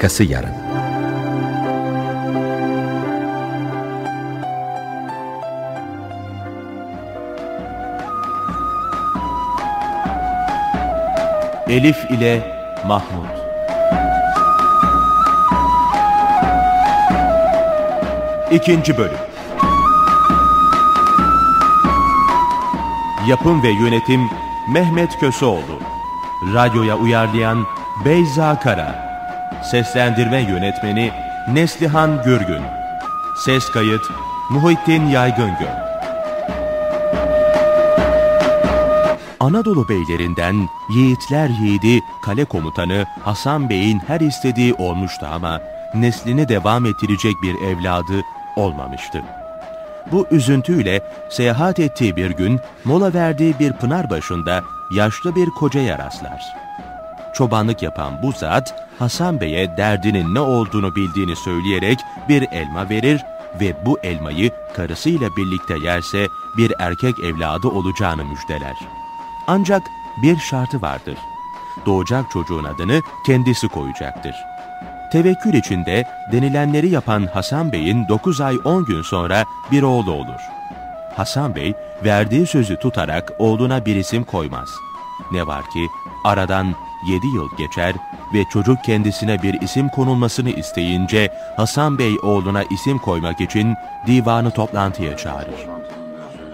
Arkası yarın. Elif ile Mahmut İkinci Bölüm Yapım ve Yönetim Mehmet Köseoğlu Radyoya uyarlayan Beyza Kara Seslendirme Yönetmeni Neslihan Gürgün Ses Kayıt Muhittin Yaygıngöl Anadolu beylerinden Yiğitler Yiğidi Kale Komutanı Hasan Bey'in her istediği olmuştu ama neslini devam ettirecek bir evladı olmamıştı. Bu üzüntüyle seyahat ettiği bir gün mola verdiği bir pınar başında yaşlı bir kocaya rastlar çobanlık yapan bu zat Hasan Bey'e derdinin ne olduğunu bildiğini söyleyerek bir elma verir ve bu elmayı karısıyla birlikte yerse bir erkek evladı olacağını müjdeler. Ancak bir şartı vardır. Doğacak çocuğun adını kendisi koyacaktır. Tevekkül içinde denilenleri yapan Hasan Bey'in 9 ay 10 gün sonra bir oğlu olur. Hasan Bey verdiği sözü tutarak oğluna bir isim koymaz. Ne var ki aradan 7 yıl geçer ve çocuk kendisine bir isim konulmasını isteyince Hasan Bey oğluna isim koymak için divanı toplantıya çağırır.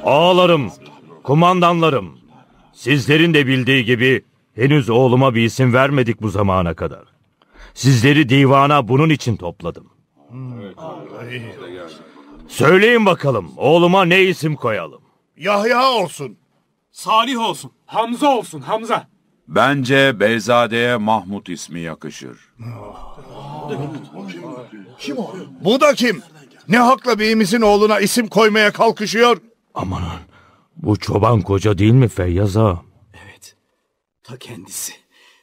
Ağalarım, kumandanlarım, sizlerin de bildiği gibi henüz oğluma bir isim vermedik bu zamana kadar. Sizleri divana bunun için topladım. Söyleyin bakalım oğluma ne isim koyalım? Yahya olsun. Salih olsun. Hamza olsun Hamza. Bence Beyzade'ye Mahmut ismi yakışır. Kim o? Bu da kim? Ne hakla beyimizin oğluna isim koymaya kalkışıyor? Amanın bu çoban koca değil mi Feyyaz ağa? Evet ta kendisi.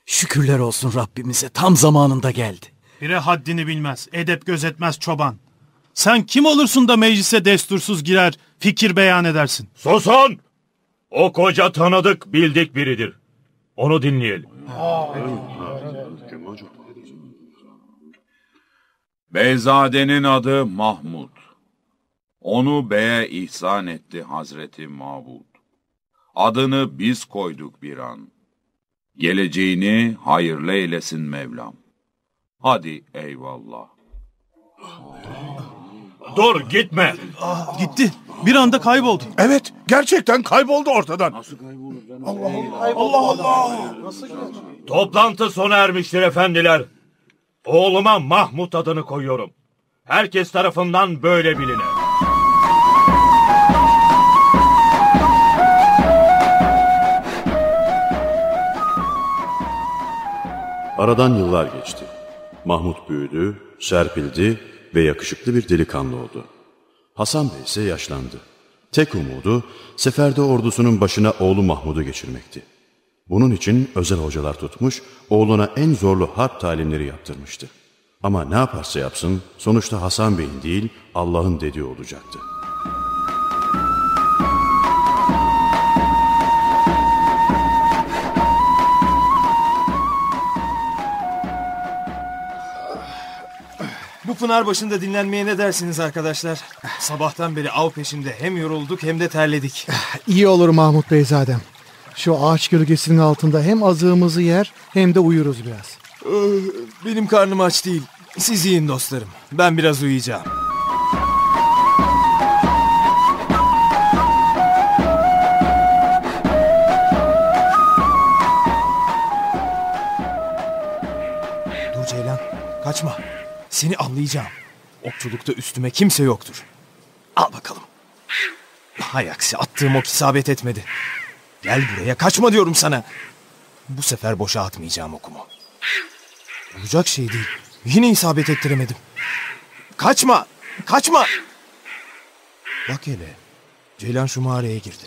Şükürler olsun Rabbimize tam zamanında geldi. Bire haddini bilmez, edep gözetmez çoban. Sen kim olursun da meclise destursuz girer, fikir beyan edersin. Susun! O koca tanıdık, bildik biridir. Onu dinleyelim. Beyzade'nin adı Mahmud. Onu beye ihsan etti Hazreti Mabud. Adını biz koyduk bir an. Geleceğini hayırlı eylesin Mevlam. Hadi eyvallah. Dur gitme. Gitti. Bir anda kayboldu. Evet, gerçekten kayboldu ortadan. Nasıl kaybolur Allah Allah. Allah Allah. Nasıl Toplantı sona ermiştir efendiler. Oğluma Mahmut adını koyuyorum. Herkes tarafından böyle bilinir. Aradan yıllar geçti. Mahmut büyüdü, serpildi ve yakışıklı bir delikanlı oldu. Hasan Bey ise yaşlandı. Tek umudu seferde ordusunun başına oğlu Mahmud'u geçirmekti. Bunun için özel hocalar tutmuş, oğluna en zorlu harp talimleri yaptırmıştı. Ama ne yaparsa yapsın sonuçta Hasan Bey'in değil Allah'ın dediği olacaktı.'' Pınar başında dinlenmeye ne dersiniz arkadaşlar? Sabahtan beri av peşinde hem yorulduk hem de terledik. İyi olur Mahmut Beyzadem. Şu ağaç gölgesinin altında hem azığımızı yer hem de uyuruz biraz. Öh, benim karnım aç değil. Siz yiyin dostlarım. Ben biraz uyuyacağım. Dur Ceylan. Kaçma. Seni anlayacağım. Okçulukta üstüme kimse yoktur. Al bakalım. Hay aksi attığım ok isabet etmedi. Gel buraya kaçma diyorum sana. Bu sefer boşa atmayacağım okumu. Olacak şey değil. Yine isabet ettiremedim. Kaçma! Kaçma! Bak hele. Ceylan şu mağaraya girdi.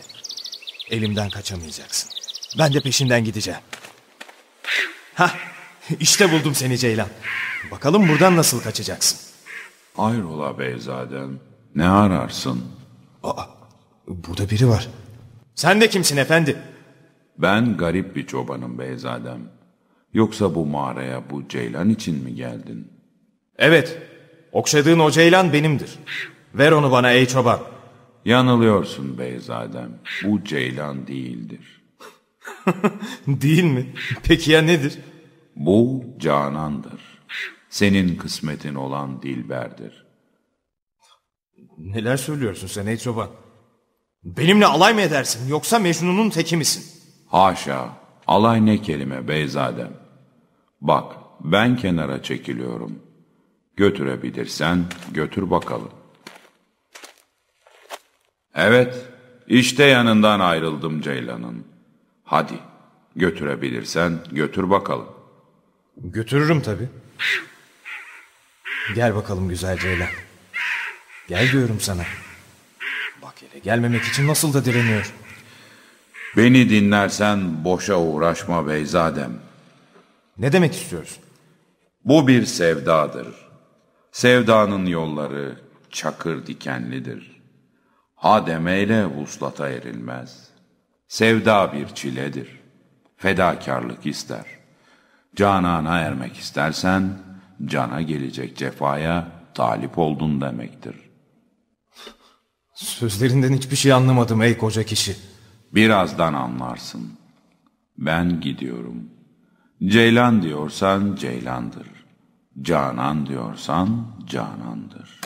Elimden kaçamayacaksın. Ben de peşinden gideceğim. Hah işte buldum seni Ceylan. Bakalım buradan nasıl kaçacaksın? Ayrola Beyzadem? Ne ararsın? Aa, burada biri var. Sen de kimsin efendi? Ben garip bir çobanım Beyzadem. Yoksa bu mağaraya bu Ceylan için mi geldin? Evet. Okşadığın o Ceylan benimdir. Ver onu bana ey çoban. Yanılıyorsun Beyzadem. Bu Ceylan değildir. Değil mi? Peki ya nedir? Bu canandır. Senin kısmetin olan Dilber'dir. Neler söylüyorsun sen ey çoban? Benimle alay mı edersin yoksa Mecnun'un teki misin? Haşa, alay ne kelime Beyzadem. Bak, ben kenara çekiliyorum. Götürebilirsen götür bakalım. Evet, işte yanından ayrıldım Ceylan'ın. Hadi, götürebilirsen götür bakalım. Götürürüm tabii. Gel bakalım güzel Ceylan. Gel diyorum sana. Bak hele gelmemek için nasıl da direniyor. Beni dinlersen boşa uğraşma Beyzadem. Ne demek istiyorsun? Bu bir sevdadır. Sevdanın yolları çakır dikenlidir. Hadem eyle vuslata erilmez. Sevda bir çiledir. Fedakarlık ister. Canana ermek istersen, cana gelecek cefaya talip oldun demektir. Sözlerinden hiçbir şey anlamadım ey koca kişi. Birazdan anlarsın. Ben gidiyorum. Ceylan diyorsan ceylandır. Canan diyorsan canandır.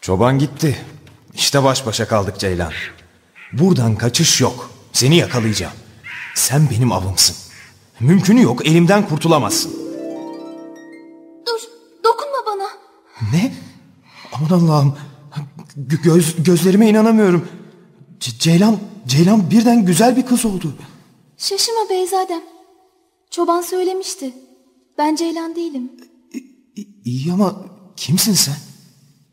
Çoban gitti. İşte baş başa kaldık Ceylan. Buradan kaçış yok. Seni yakalayacağım. Sen benim avımsın. Mümkünü yok elimden kurtulamazsın. Dur dokunma bana. Ne? Aman Allah'ım. Göz, gözlerime inanamıyorum. C Ceylan, Ceylan birden güzel bir kız oldu. Şaşırma Beyzadem. Çoban söylemişti. Ben Ceylan değilim. İyi ama kimsin sen?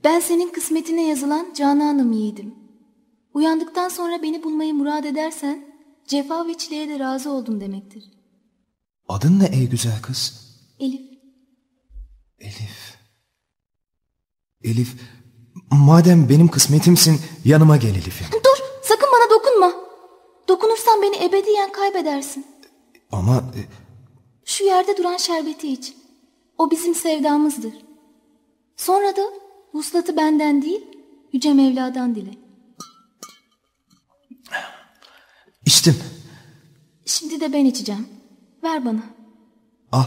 Ben senin kısmetine yazılan Canan'ım yiğidim. Uyandıktan sonra beni bulmayı murad edersen cefa ve çileye de razı oldum demektir. Adın ne ey güzel kız? Elif. Elif. Elif, madem benim kısmetimsin yanıma gel Elif'im. Dur, sakın bana dokunma. Dokunursan beni ebediyen kaybedersin. Ama... E, Şu yerde duran şerbeti iç. O bizim sevdamızdır. Sonra da vuslatı benden değil, Yüce Mevla'dan dile. İçtim. Şimdi de ben içeceğim. Ver bana. Al.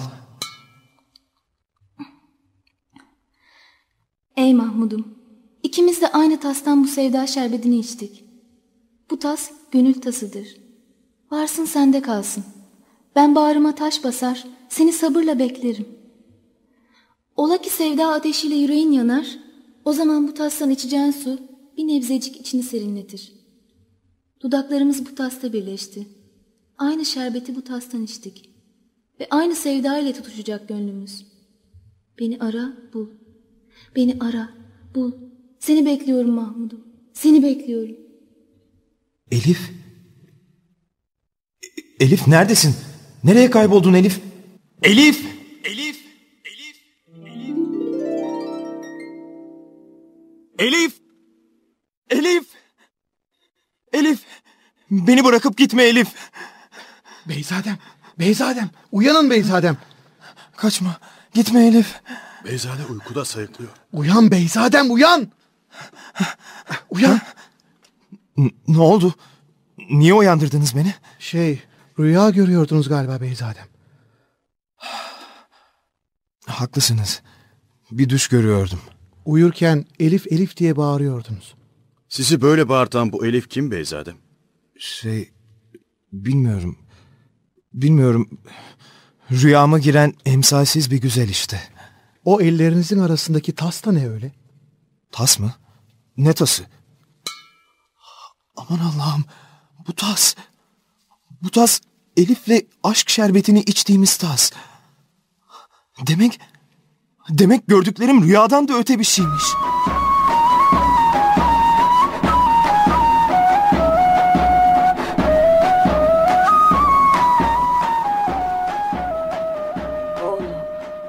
Ey Mahmud'um. İkimiz de aynı tastan bu sevda şerbetini içtik. Bu tas gönül tasıdır. Varsın sende kalsın. Ben bağrıma taş basar, seni sabırla beklerim. Ola ki sevda ateşiyle yüreğin yanar, o zaman bu tastan içeceğin su bir nebzecik içini serinletir.'' Dudaklarımız bu tasta birleşti. Aynı şerbeti bu tastan içtik. Ve aynı sevda ile tutuşacak gönlümüz. Beni ara, bul. Beni ara, bul. Seni bekliyorum Mahmud'um. Seni bekliyorum. Elif? Elif neredesin? Nereye kayboldun Elif? Elif! Elif! Elif! Elif! Elif! Elif! Beni bırakıp gitme Elif. Beyzadem, Beyzadem, uyanın Beyzadem. Kaçma, gitme Elif. Beyzade uykuda sayıklıyor. Uyan Beyzadem, uyan. Uyan. ne oldu? Niye uyandırdınız beni? Şey, rüya görüyordunuz galiba Beyzadem. Haklısınız. Bir düş görüyordum. Uyurken Elif Elif diye bağırıyordunuz. Sizi böyle bağırtan bu Elif kim Beyzadem? Şey bilmiyorum. Bilmiyorum. Rüyama giren emsalsiz bir güzel işte. O ellerinizin arasındaki tas da ne öyle? Tas mı? Ne tası? Aman Allah'ım bu tas. Bu tas Elif'le aşk şerbetini içtiğimiz tas. Demek, demek gördüklerim rüyadan da öte bir şeymiş.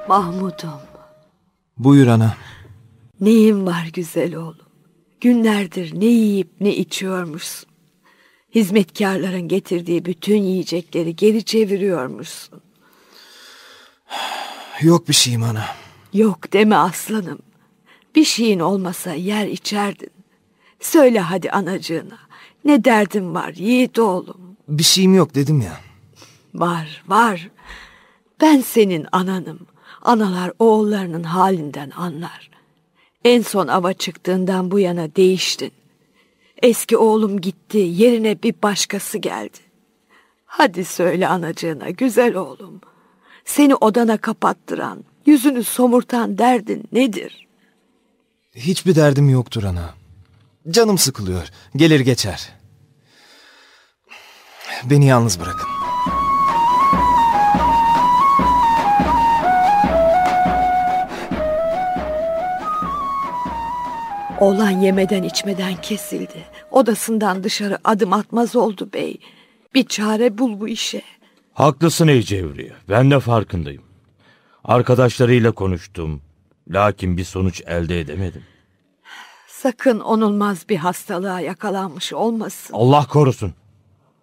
Mahmud'um. Buyur ana. Neyin var güzel oğlum? Günlerdir ne yiyip ne içiyormuşsun. Hizmetkarların getirdiği bütün yiyecekleri geri çeviriyormuşsun. Yok bir şeyim ana. Yok deme aslanım. Bir şeyin olmasa yer içerdin. Söyle hadi anacığına. Ne derdin var yiğit oğlum? Bir şeyim yok dedim ya. Var var. Ben senin ananım. Analar oğullarının halinden anlar. En son ava çıktığından bu yana değiştin. Eski oğlum gitti, yerine bir başkası geldi. Hadi söyle anacığına güzel oğlum. Seni odana kapattıran, yüzünü somurtan derdin nedir? Hiçbir derdim yoktur ana. Canım sıkılıyor, gelir geçer. Beni yalnız bırakın. Oğlan yemeden içmeden kesildi. Odasından dışarı adım atmaz oldu bey. Bir çare bul bu işe. Haklısın ey Cevriye. Ben de farkındayım. Arkadaşlarıyla konuştum. Lakin bir sonuç elde edemedim. Sakın onulmaz bir hastalığa yakalanmış olmasın. Allah korusun.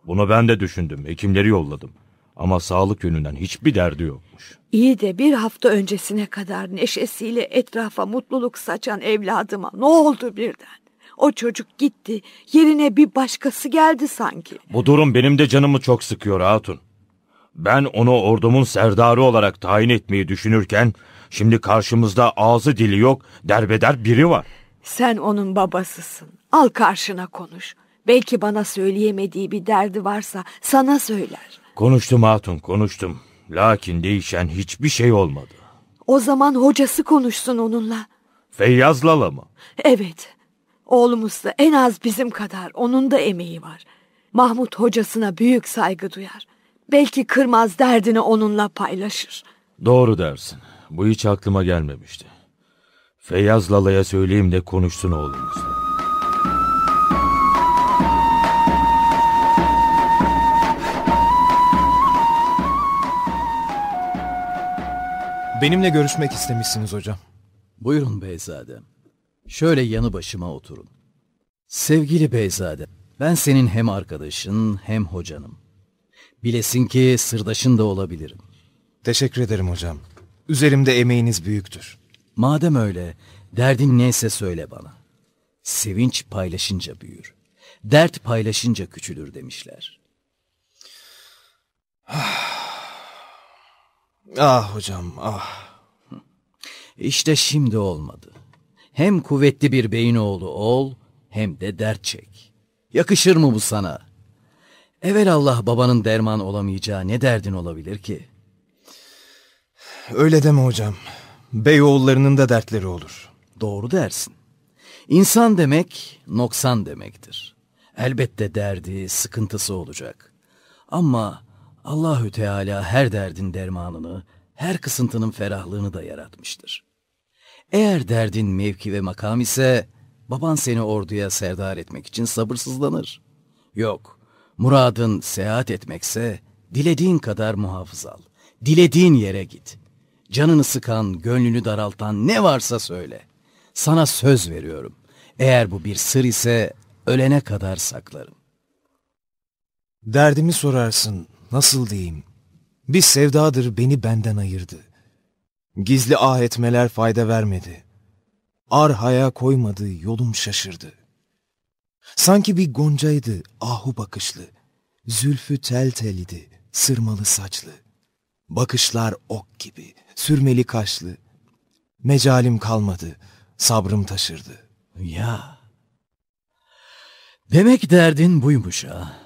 Bunu ben de düşündüm. Hekimleri yolladım. Ama sağlık yönünden hiçbir derdi yok olmuş. İyi de bir hafta öncesine kadar neşesiyle etrafa mutluluk saçan evladıma ne oldu birden? O çocuk gitti, yerine bir başkası geldi sanki. Bu durum benim de canımı çok sıkıyor Hatun. Ben onu ordumun serdarı olarak tayin etmeyi düşünürken şimdi karşımızda ağzı dili yok derbeder biri var. Sen onun babasısın. Al karşına konuş. Belki bana söyleyemediği bir derdi varsa sana söyler. Konuştum hatun konuştum. Lakin değişen hiçbir şey olmadı. O zaman hocası konuşsun onunla. Feyyaz Lala mı? Evet. Oğlumuz da en az bizim kadar onun da emeği var. Mahmut hocasına büyük saygı duyar. Belki kırmaz derdini onunla paylaşır. Doğru dersin. Bu hiç aklıma gelmemişti. Feyyaz Lala'ya söyleyeyim de konuşsun oğlumuzla. Benimle görüşmek istemişsiniz hocam. Buyurun beyzadem. Şöyle yanı başıma oturun. Sevgili beyzadem, ben senin hem arkadaşın hem hocanım. Bilesin ki sırdaşın da olabilirim. Teşekkür ederim hocam. Üzerimde emeğiniz büyüktür. Madem öyle, derdin neyse söyle bana. Sevinç paylaşınca büyür. Dert paylaşınca küçülür demişler. Ah. Ah hocam ah. İşte şimdi olmadı. Hem kuvvetli bir beyin oğlu ol hem de dert çek. Yakışır mı bu sana? Evel Allah babanın derman olamayacağı ne derdin olabilir ki? Öyle deme hocam. Bey oğullarının da dertleri olur. Doğru dersin. İnsan demek noksan demektir. Elbette derdi, sıkıntısı olacak. Ama Allahü Teala her derdin dermanını, her kısıntının ferahlığını da yaratmıştır. Eğer derdin mevki ve makam ise baban seni orduya serdar etmek için sabırsızlanır. Yok, muradın seyahat etmekse dilediğin kadar muhafız al, dilediğin yere git. Canını sıkan, gönlünü daraltan ne varsa söyle. Sana söz veriyorum. Eğer bu bir sır ise ölene kadar saklarım. Derdimi sorarsın, Nasıl diyeyim? Bir sevdadır beni benden ayırdı. Gizli ah etmeler fayda vermedi. Arhaya koymadı, yolum şaşırdı. Sanki bir goncaydı, ahu bakışlı. Zülfü tel telidi, sırmalı saçlı. Bakışlar ok gibi, sürmeli kaşlı. Mecalim kalmadı, sabrım taşırdı. Ya. Demek derdin buymuş ha.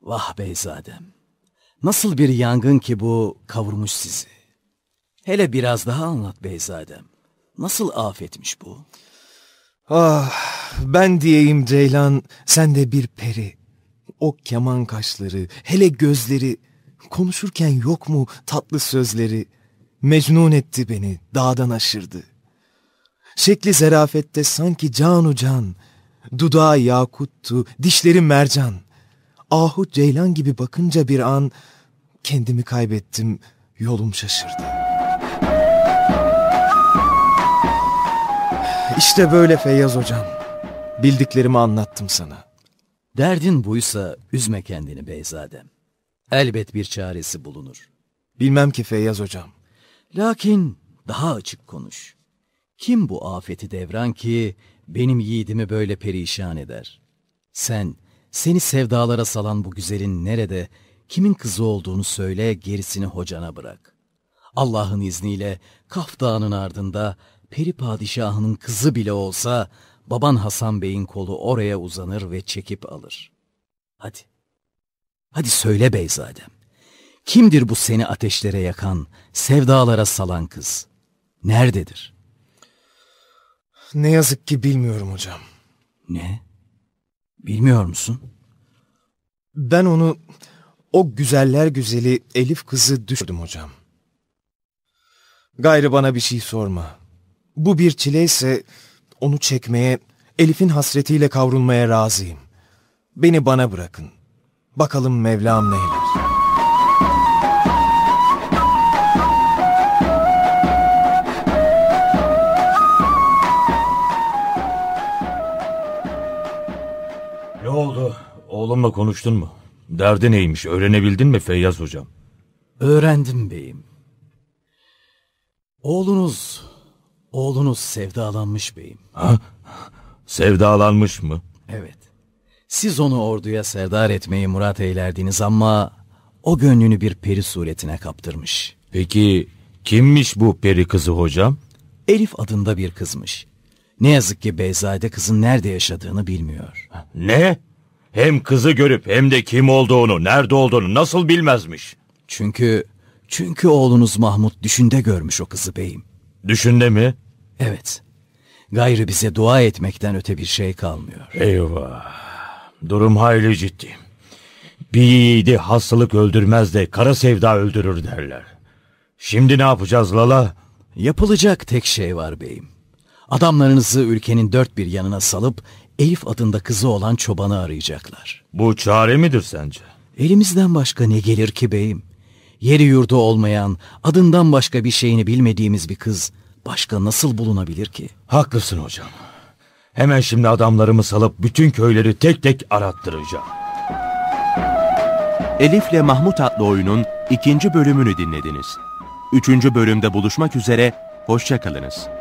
Vah beyzadem. Nasıl bir yangın ki bu kavurmuş sizi? Hele biraz daha anlat Beyzadem. Nasıl afetmiş bu? Ah ben diyeyim Ceylan sen de bir peri. O keman kaşları hele gözleri konuşurken yok mu tatlı sözleri. Mecnun etti beni dağdan aşırdı. Şekli zerafette sanki canu can. Dudağı yakuttu dişleri mercan.'' Ahut Ceylan gibi bakınca bir an kendimi kaybettim, yolum şaşırdı. İşte böyle Feyyaz hocam. Bildiklerimi anlattım sana. Derdin buysa üzme kendini Beyzadem. Elbet bir çaresi bulunur. Bilmem ki Feyyaz hocam. Lakin daha açık konuş. Kim bu afeti devran ki benim yiğidimi böyle perişan eder? Sen seni sevdalara salan bu güzelin nerede, kimin kızı olduğunu söyle gerisini hocana bırak. Allah'ın izniyle Kaf Dağı'nın ardında peri padişahının kızı bile olsa baban Hasan Bey'in kolu oraya uzanır ve çekip alır. Hadi, hadi söyle Beyzadem. Kimdir bu seni ateşlere yakan, sevdalara salan kız? Nerededir? Ne yazık ki bilmiyorum hocam. Ne? Bilmiyor musun? Ben onu o güzeller güzeli Elif kızı düşürdüm hocam. Gayrı bana bir şey sorma. Bu bir çileyse onu çekmeye, Elif'in hasretiyle kavrulmaya razıyım. Beni bana bırakın. Bakalım Mevlam neyler. Oğlumla konuştun mu? Derdi neymiş öğrenebildin mi Feyyaz hocam? Öğrendim beyim. Oğlunuz, oğlunuz sevdalanmış beyim. Ha? Sevdalanmış mı? Evet. Siz onu orduya serdar etmeyi murat eylerdiniz ama o gönlünü bir peri suretine kaptırmış. Peki kimmiş bu peri kızı hocam? Elif adında bir kızmış. Ne yazık ki Beyzade kızın nerede yaşadığını bilmiyor. Ne? Hem kızı görüp hem de kim olduğunu, nerede olduğunu nasıl bilmezmiş? Çünkü, çünkü oğlunuz Mahmut düşünde görmüş o kızı beyim. Düşünde mi? Evet. Gayrı bize dua etmekten öte bir şey kalmıyor. Eyvah. Durum hayli ciddi. Bir yiğidi hastalık öldürmez de kara sevda öldürür derler. Şimdi ne yapacağız Lala? Yapılacak tek şey var beyim. Adamlarınızı ülkenin dört bir yanına salıp Elif adında kızı olan çobanı arayacaklar. Bu çare midir sence? Elimizden başka ne gelir ki beyim? Yeri yurdu olmayan, adından başka bir şeyini bilmediğimiz bir kız başka nasıl bulunabilir ki? Haklısın hocam. Hemen şimdi adamlarımı salıp bütün köyleri tek tek arattıracağım. Elif'le Mahmut adlı oyunun ikinci bölümünü dinlediniz. Üçüncü bölümde buluşmak üzere, hoşçakalınız.